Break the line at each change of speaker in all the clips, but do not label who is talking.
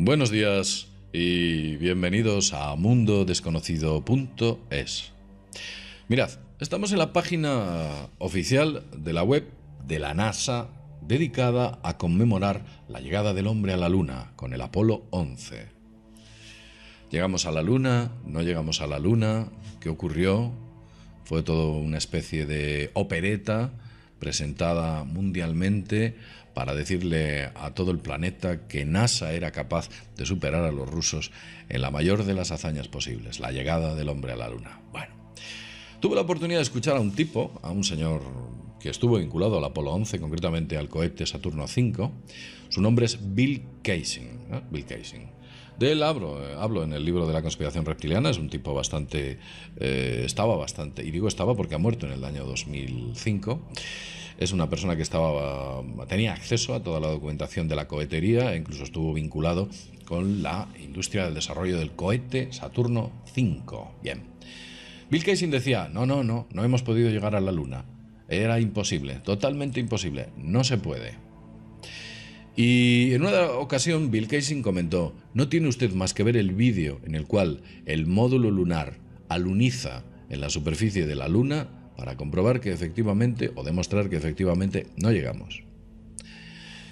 Buenos días y bienvenidos a mundodesconocido.es. Mirad, estamos en la página oficial de la web de la NASA dedicada a conmemorar la llegada del hombre a la Luna con el Apolo 11. Llegamos a la Luna, no llegamos a la Luna, ¿qué ocurrió? Fue todo una especie de opereta presentada mundialmente para decirle a todo el planeta que NASA era capaz de superar a los rusos en la mayor de las hazañas posibles, la llegada del hombre a la Luna. Bueno, tuve la oportunidad de escuchar a un tipo, a un señor que estuvo vinculado al Apolo 11, concretamente al cohete Saturno 5. Su nombre es Bill Kaysing. Bill Kaysing. De él hablo, eh, hablo en el libro de la conspiración reptiliana, es un tipo bastante, eh, estaba bastante, y digo estaba porque ha muerto en el año 2005. Es una persona que estaba, tenía acceso a toda la documentación de la cohetería, e incluso estuvo vinculado con la industria del desarrollo del cohete Saturno 5. Bien. Bill Kaysing decía, no, no, no, no hemos podido llegar a la Luna. Era imposible, totalmente imposible, no se puede. Y en una ocasión Bill Casing comentó, no tiene usted más que ver el vídeo en el cual el módulo lunar aluniza en la superficie de la Luna para comprobar que efectivamente o demostrar que efectivamente no llegamos.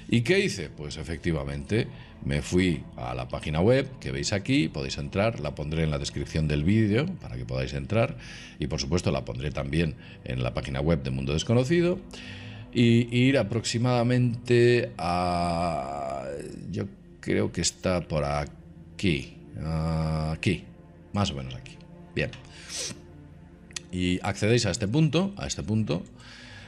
¿Y qué hice? Pues efectivamente me fui a la página web que veis aquí, podéis entrar, la pondré en la descripción del vídeo para que podáis entrar y por supuesto la pondré también en la página web de Mundo Desconocido y ir aproximadamente a... Yo creo que está por aquí. Aquí. Más o menos aquí. Bien. Y accedéis a este punto, a este punto.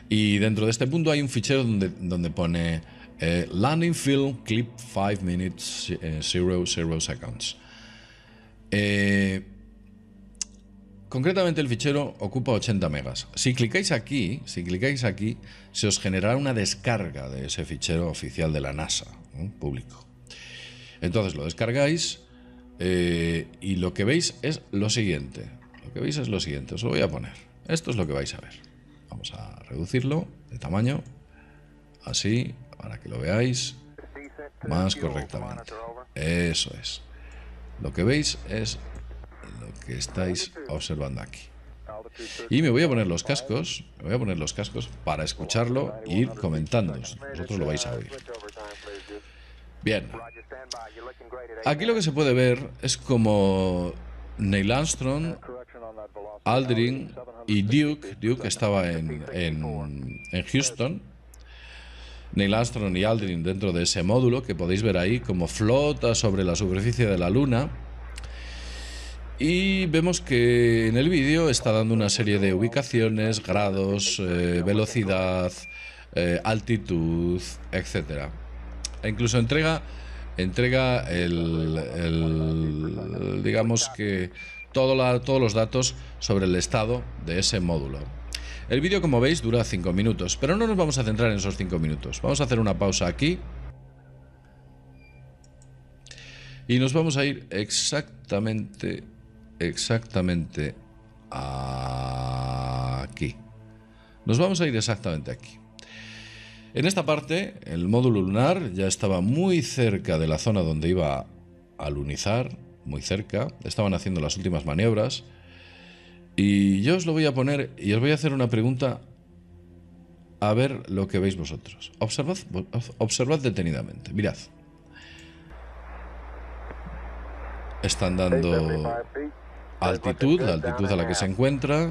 Y dentro de este punto hay un fichero donde, donde pone eh, Landing Field Clip 5 Minutes 00 eh, seconds. Eh, Concretamente el fichero ocupa 80 megas. Si clicáis aquí, si clicáis aquí, se os generará una descarga de ese fichero oficial de la NASA, público. Entonces lo descargáis eh, y lo que veis es lo siguiente. Lo que veis es lo siguiente, os lo voy a poner. Esto es lo que vais a ver. Vamos a reducirlo de tamaño, así, para que lo veáis más correctamente. Eso es. Lo que veis es que estáis observando aquí. Y me voy a poner los cascos, voy a poner los cascos para escucharlo e ir comentando. Vosotros lo vais a oír. Bien. Aquí lo que se puede ver es como Neil Armstrong, Aldrin y Duke, Duke estaba en, en Houston, Neil Armstrong y Aldrin dentro de ese módulo que podéis ver ahí como flota sobre la superficie de la Luna y vemos que en el vídeo está dando una serie de ubicaciones, grados, eh, velocidad, eh, altitud, etc. E incluso entrega, entrega el, digamos que todo todos los datos sobre el estado de ese módulo. El vídeo, como veis, dura 5 minutos, pero no nos vamos a centrar en esos 5 minutos. Vamos a hacer una pausa aquí. Y nos vamos a ir exactamente exactamente aquí. Nos vamos a ir exactamente aquí. En esta parte, el módulo lunar ya estaba muy cerca de la zona donde iba a lunizar, muy cerca. Estaban haciendo las últimas maniobras. Y yo os lo voy a poner y os voy a hacer una pregunta a ver lo que veis vosotros. Observad, observad detenidamente, mirad. Están dando altitud, la altitud a la que se encuentra,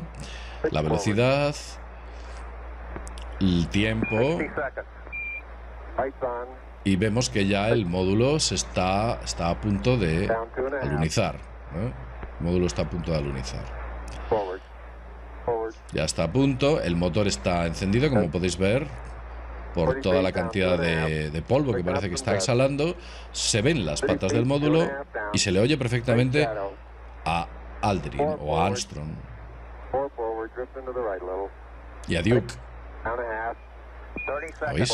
la velocidad, el tiempo. Y vemos que ya el módulo se está, está a punto de alunizar. El módulo está a punto de alunizar. Ya está a punto, el motor está encendido, como eh. podéis ver, por toda la cantidad de, polvo que parece que está exhalando, se ven las patas del módulo y se le oye perfectamente a Aldrin o Armstrong y a Duke. veis.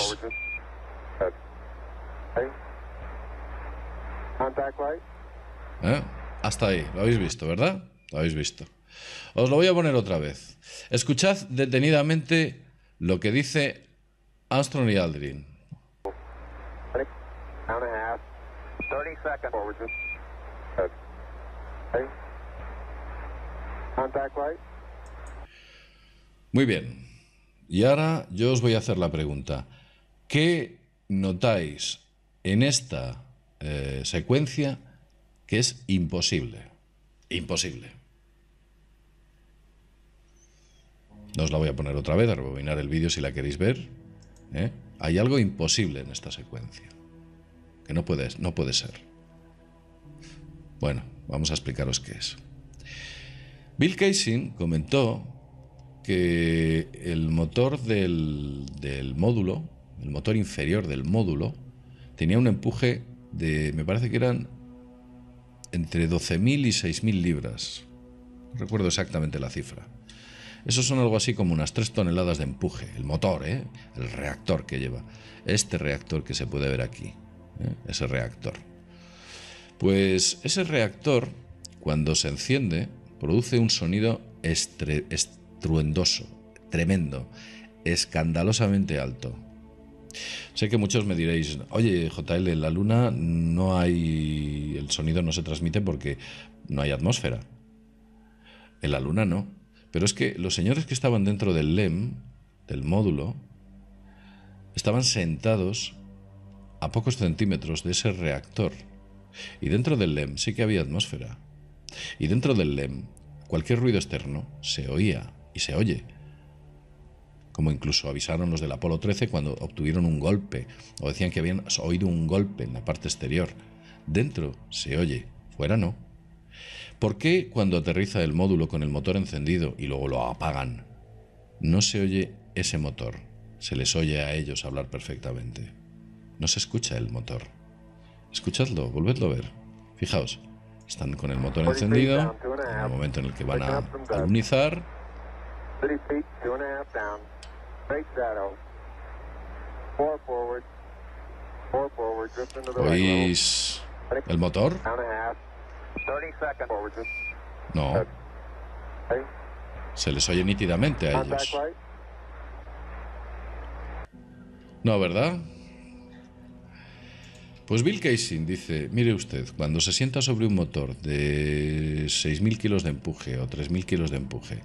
Uh, ¿Eh? Hasta ahí, lo habéis visto, ¿verdad? Lo habéis visto. Os lo voy a poner otra vez. Escuchad detenidamente lo que dice Armstrong y Aldrin. Muy bien. Y ahora yo os voy a hacer la pregunta. ¿Qué notáis en esta eh, secuencia que es imposible? Imposible. No os la voy a poner otra vez, a rebobinar el vídeo si la queréis ver. ¿eh? Hay algo imposible en esta secuencia. Que no puede, no puede ser. Bueno, vamos a explicaros qué es. Bill Casing comentó que el motor del, módulo, el motor inferior del módulo, tenía un empuje de, me parece que eran entre 12.000 y 6.000 libras. No recuerdo exactamente la cifra. Esos son algo así como unas 3 toneladas de empuje. El motor, ¿eh? el reactor que lleva. Este reactor que se puede ver aquí. ¿eh? Ese reactor. Pues ese reactor, cuando se enciende, produce un sonido estruendoso, tremendo, escandalosamente alto. Sé que muchos me diréis, oye JL, en la luna no hay, el sonido no se transmite porque no hay atmósfera. En la luna no. Pero es que los señores que estaban dentro del LEM, del módulo, estaban sentados a pocos centímetros de ese reactor. Y dentro del LEM sí que había atmósfera y dentro del LEM cualquier ruido externo se oía y se oye, como incluso avisaron los del Apolo 13 cuando obtuvieron un golpe o decían que habían oído un golpe en la parte exterior. Dentro se oye, fuera no. ¿Por qué cuando aterriza el módulo con el motor encendido y luego lo apagan, no se oye ese motor? Se les oye a ellos hablar perfectamente. No se escucha el motor. Escuchadlo, volvedlo a ver. Fijaos, están con el motor encendido. En el momento en el que van a alunizar. ¿Oís el motor? No. Se les oye nítidamente a ellos. No, ¿verdad? Pues Bill Casing dice, mire usted, cuando se sienta sobre un motor de 6.000 kilos de empuje o 3.000 kilos de empuje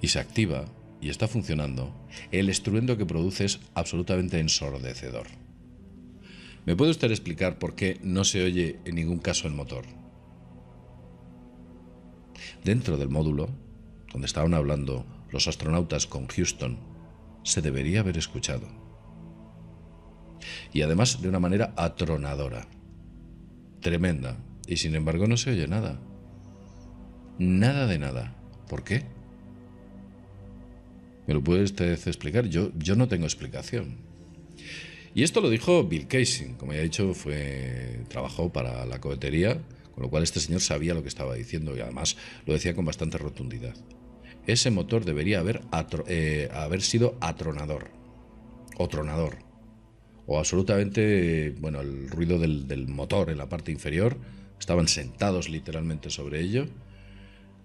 y se activa y está funcionando, el estruendo que produce es absolutamente ensordecedor. ¿Me puede usted explicar por qué no se oye en ningún caso el motor? Dentro del módulo, donde estaban hablando los astronautas con Houston, se debería haber escuchado y además de una manera atronadora. Tremenda. Y sin embargo no se oye nada. Nada de nada. ¿Por qué? ¿Me lo puedes usted explicar? Yo, yo no tengo explicación. Y esto lo dijo Bill Casey. Como ya he dicho, fue, trabajó para la cohetería, con lo cual este señor sabía lo que estaba diciendo y además lo decía con bastante rotundidad. Ese motor debería haber, eh, haber sido atronador. O tronador o absolutamente, bueno, el ruido del, motor en la parte inferior, estaban sentados literalmente sobre ello,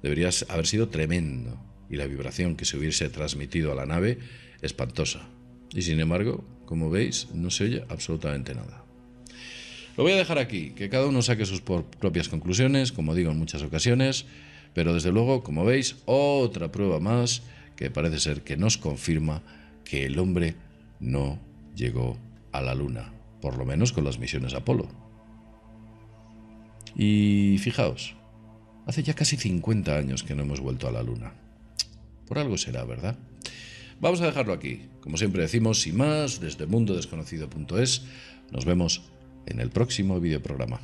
debería haber sido tremendo y la vibración que se hubiese transmitido a la nave espantosa. Y sin embargo, como veis, no se oye absolutamente nada. Lo voy a dejar aquí, que cada uno saque sus propias conclusiones, como digo en muchas ocasiones, pero desde luego, como veis, otra prueba más que parece ser que nos confirma que el hombre no llegó a la Luna, por lo menos con las misiones Apolo. Y fijaos, hace ya casi 50 años que no hemos vuelto a la Luna. Por algo será, ¿verdad? Vamos a dejarlo aquí. Como siempre decimos, sin más, desde mundodesconocido.es, nos vemos en el próximo videoprograma.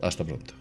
Hasta pronto.